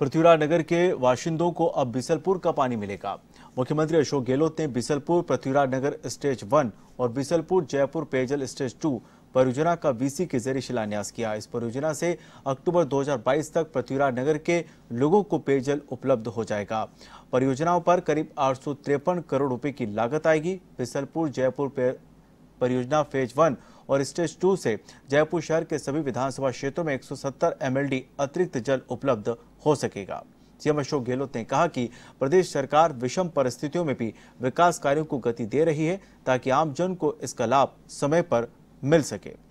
पृथ्वीराज नगर के वाशिंदों को अब बिसलपुर का पानी मिलेगा मुख्यमंत्री अशोक गहलोत ने बिसलपुर पृथ्वीराज नगर स्टेज वन और बिसलपुर जयपुर पेयजल स्टेज टू परियोजना का वीसी के जरिए शिलान्यास किया इस परियोजना से अक्टूबर 2022 तक पृथ्वीराज नगर के लोगों को पेयजल उपलब्ध हो जाएगा परियोजनाओं पर करीब आठ करोड़ रुपए की लागत आएगी बिसलपुर जयपुर परियोजना फेज वन और स्टेज टू से जयपुर शहर के सभी विधानसभा क्षेत्रों में 170 एमएलडी अतिरिक्त जल उपलब्ध हो सकेगा सीएम अशोक गहलोत ने कहा कि प्रदेश सरकार विषम परिस्थितियों में भी विकास कार्यों को गति दे रही है ताकि आमजन को इसका लाभ समय पर मिल सके